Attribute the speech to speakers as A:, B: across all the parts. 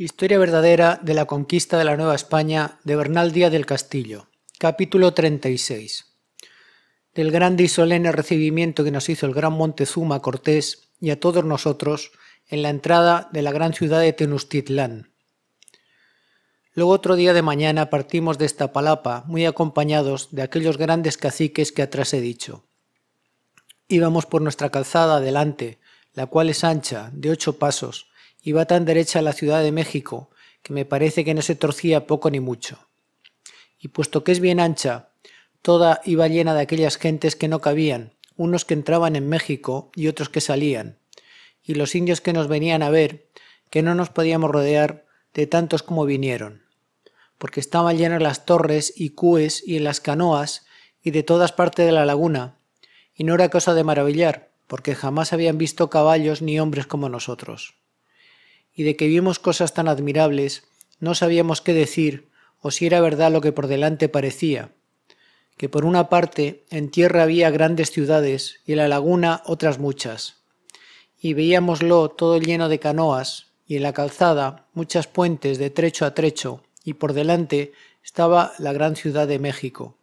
A: Historia verdadera de la conquista de la Nueva España de Bernal Díaz del Castillo. Capítulo 36. Del grande y solemne recibimiento que nos hizo el gran Montezuma Cortés y a todos nosotros en la entrada de la gran ciudad de Tenochtitlán. Luego otro día de mañana partimos de esta palapa, muy acompañados de aquellos grandes caciques que atrás he dicho. Íbamos por nuestra calzada adelante, la cual es ancha, de ocho pasos, iba tan derecha a la Ciudad de México, que me parece que no se torcía poco ni mucho. Y puesto que es bien ancha, toda iba llena de aquellas gentes que no cabían, unos que entraban en México y otros que salían, y los indios que nos venían a ver, que no nos podíamos rodear de tantos como vinieron, porque estaban llenas las torres y cúes y en las canoas y de todas partes de la laguna, y no era cosa de maravillar, porque jamás habían visto caballos ni hombres como nosotros y de que vimos cosas tan admirables, no sabíamos qué decir o si era verdad lo que por delante parecía, que por una parte en tierra había grandes ciudades y en la laguna otras muchas, y veíamoslo todo lleno de canoas y en la calzada muchas puentes de trecho a trecho y por delante estaba la gran ciudad de México.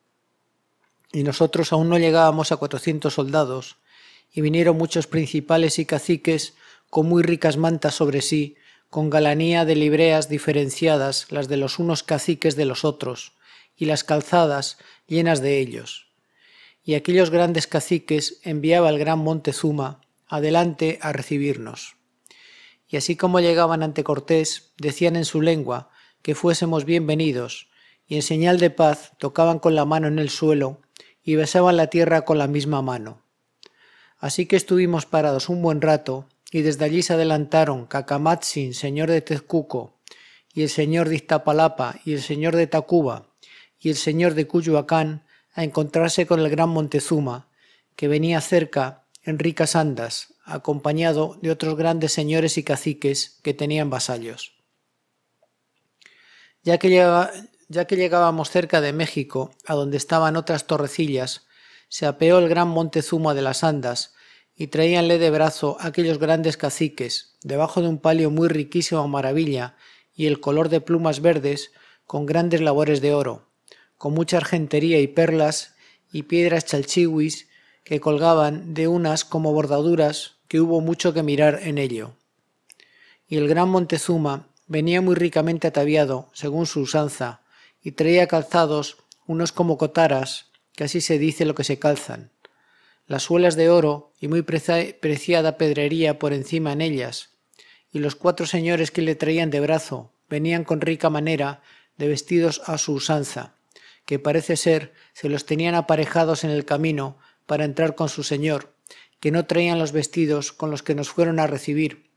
A: Y nosotros aún no llegábamos a cuatrocientos soldados, y vinieron muchos principales y caciques con muy ricas mantas sobre sí, con galanía de libreas diferenciadas las de los unos caciques de los otros, y las calzadas llenas de ellos. Y aquellos grandes caciques enviaba el gran Montezuma adelante a recibirnos. Y así como llegaban ante Cortés, decían en su lengua que fuésemos bienvenidos, y en señal de paz tocaban con la mano en el suelo y besaban la tierra con la misma mano. Así que estuvimos parados un buen rato, y desde allí se adelantaron Cacamatzin, señor de Tezcuco, y el señor de Iztapalapa, y el señor de Tacuba, y el señor de Cuyoacán, a encontrarse con el gran Montezuma, que venía cerca en ricas andas, acompañado de otros grandes señores y caciques que tenían vasallos. Ya ya que llegábamos cerca de México, a donde estaban otras torrecillas, se apeó el gran Montezuma de las Andas y traíanle de brazo aquellos grandes caciques, debajo de un palio muy riquísimo a maravilla, y el color de plumas verdes, con grandes labores de oro, con mucha argentería y perlas, y piedras chalchihuis que colgaban de unas como bordaduras, que hubo mucho que mirar en ello. Y el gran Montezuma venía muy ricamente ataviado, según su usanza, y traía calzados unos como cotaras, que así se dice lo que se calzan, las suelas de oro y muy preciada pedrería por encima en ellas, y los cuatro señores que le traían de brazo venían con rica manera de vestidos a su usanza, que parece ser se los tenían aparejados en el camino para entrar con su señor, que no traían los vestidos con los que nos fueron a recibir,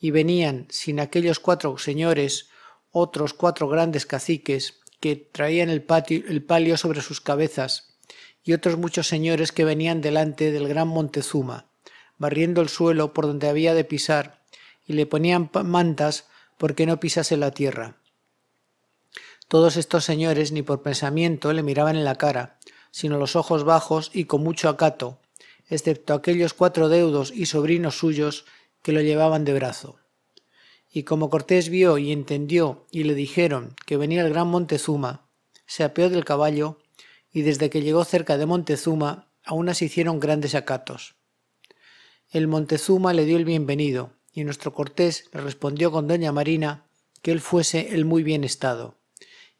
A: y venían sin aquellos cuatro señores otros cuatro grandes caciques que traían el, el palio sobre sus cabezas, y otros muchos señores que venían delante del gran Montezuma, barriendo el suelo por donde había de pisar, y le ponían mantas porque no pisase la tierra. Todos estos señores ni por pensamiento le miraban en la cara, sino los ojos bajos y con mucho acato, excepto aquellos cuatro deudos y sobrinos suyos que lo llevaban de brazo. Y como Cortés vio y entendió y le dijeron que venía el gran Montezuma, se apeó del caballo y desde que llegó cerca de Montezuma aún se hicieron grandes acatos. El Montezuma le dio el bienvenido y nuestro Cortés le respondió con doña Marina que él fuese el muy bien estado.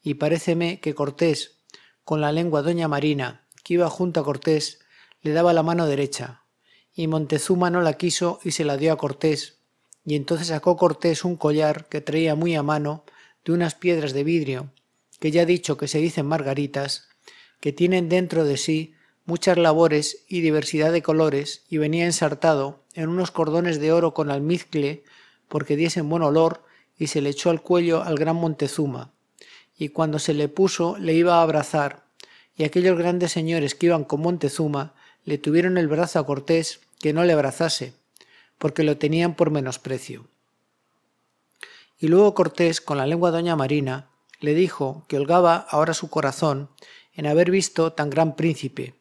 A: Y paréceme que Cortés, con la lengua doña Marina, que iba junto a Cortés, le daba la mano derecha, y Montezuma no la quiso y se la dio a Cortés, y entonces sacó Cortés un collar que traía muy a mano de unas piedras de vidrio, que ya he dicho que se dicen margaritas, que tienen dentro de sí muchas labores y diversidad de colores, y venía ensartado en unos cordones de oro con almizcle, porque diesen buen olor, y se le echó al cuello al gran Montezuma. Y cuando se le puso, le iba a abrazar, y aquellos grandes señores que iban con Montezuma le tuvieron el brazo a Cortés que no le abrazase, porque lo tenían por menosprecio. Y luego Cortés, con la lengua doña Marina, le dijo que holgaba ahora su corazón en haber visto tan gran príncipe,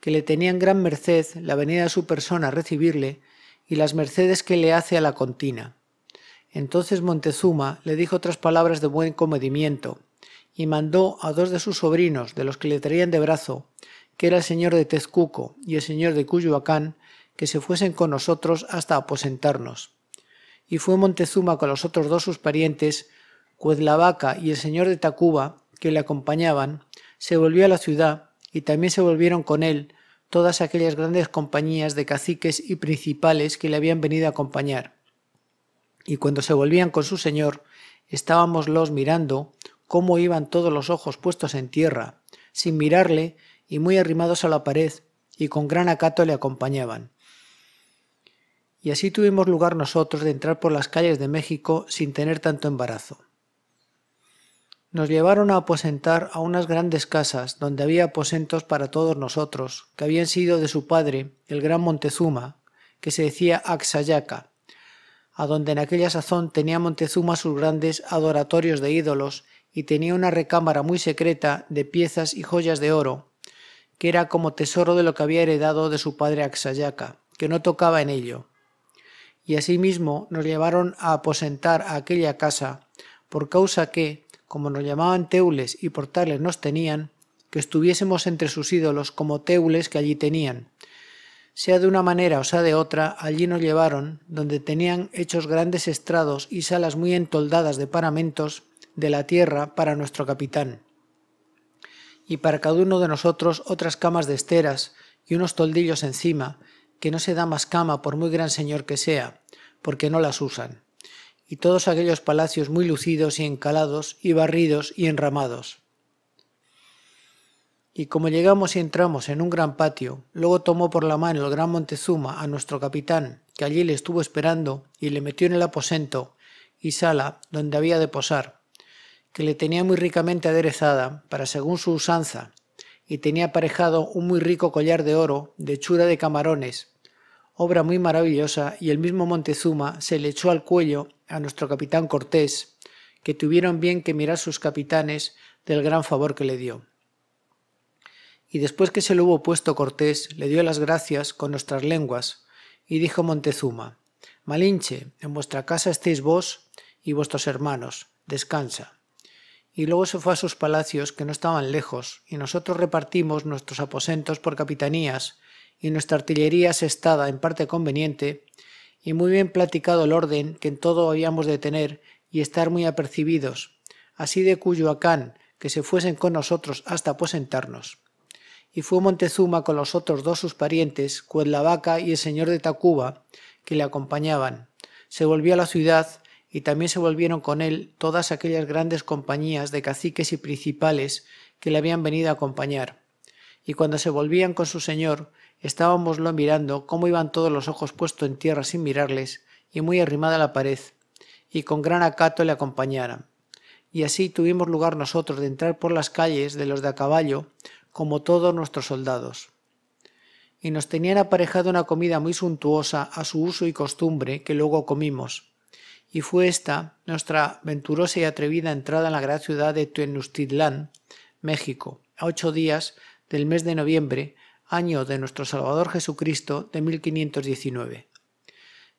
A: que le tenían gran merced la venida de su persona a recibirle y las mercedes que le hace a la contina. Entonces Montezuma le dijo otras palabras de buen comedimiento y mandó a dos de sus sobrinos, de los que le traían de brazo, que era el señor de Tezcuco y el señor de Cuyoacán, que se fuesen con nosotros hasta aposentarnos. Y fue Montezuma con los otros dos sus parientes, Cuedlavaca y el señor de Tacuba, que le acompañaban, se volvió a la ciudad, y también se volvieron con él todas aquellas grandes compañías de caciques y principales que le habían venido a acompañar. Y cuando se volvían con su señor, estábamos los mirando cómo iban todos los ojos puestos en tierra, sin mirarle y muy arrimados a la pared, y con gran acato le acompañaban. Y así tuvimos lugar nosotros de entrar por las calles de México sin tener tanto embarazo. Nos llevaron a aposentar a unas grandes casas, donde había aposentos para todos nosotros, que habían sido de su padre, el gran Montezuma, que se decía Axayaca, a donde en aquella sazón tenía Montezuma sus grandes adoratorios de ídolos y tenía una recámara muy secreta de piezas y joyas de oro, que era como tesoro de lo que había heredado de su padre Axayaca, que no tocaba en ello. Y asimismo nos llevaron a aposentar a aquella casa, por causa que, como nos llamaban teules y por tales nos tenían, que estuviésemos entre sus ídolos como teules que allí tenían. Sea de una manera o sea de otra, allí nos llevaron, donde tenían hechos grandes estrados y salas muy entoldadas de paramentos de la tierra para nuestro capitán. Y para cada uno de nosotros otras camas de esteras y unos toldillos encima, que no se da más cama por muy gran señor que sea, porque no las usan y todos aquellos palacios muy lucidos y encalados y barridos y enramados. Y como llegamos y entramos en un gran patio, luego tomó por la mano el gran Montezuma a nuestro capitán, que allí le estuvo esperando, y le metió en el aposento y sala donde había de posar, que le tenía muy ricamente aderezada, para según su usanza, y tenía aparejado un muy rico collar de oro, de hechura de camarones, obra muy maravillosa, y el mismo Montezuma se le echó al cuello a nuestro capitán Cortés, que tuvieron bien que mirar sus capitanes del gran favor que le dio. Y después que se lo hubo puesto Cortés, le dio las gracias con nuestras lenguas, y dijo Montezuma, Malinche, en vuestra casa estéis vos y vuestros hermanos, descansa. Y luego se fue a sus palacios que no estaban lejos, y nosotros repartimos nuestros aposentos por capitanías, y nuestra artillería asestada en parte conveniente, y muy bien platicado el orden que en todo habíamos de tener y estar muy apercibidos, así de Cuyoacán que se fuesen con nosotros hasta aposentarnos. Pues y fue Montezuma con los otros dos sus parientes, Cuedlavaca y el señor de Tacuba, que le acompañaban. Se volvió a la ciudad y también se volvieron con él todas aquellas grandes compañías de caciques y principales que le habían venido a acompañar y cuando se volvían con su señor, estábamoslo mirando cómo iban todos los ojos puestos en tierra sin mirarles, y muy arrimada a la pared, y con gran acato le acompañaran. Y así tuvimos lugar nosotros de entrar por las calles de los de a caballo, como todos nuestros soldados. Y nos tenían aparejado una comida muy suntuosa a su uso y costumbre, que luego comimos. Y fue esta nuestra venturosa y atrevida entrada en la gran ciudad de Tenochtitlán, México, a ocho días del mes de noviembre, año de nuestro Salvador Jesucristo de 1519.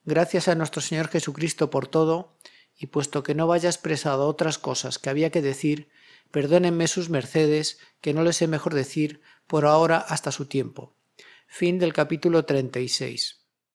A: Gracias a nuestro Señor Jesucristo por todo, y puesto que no vaya expresado otras cosas que había que decir, perdónenme sus mercedes, que no les sé mejor decir por ahora hasta su tiempo. Fin del capítulo 36.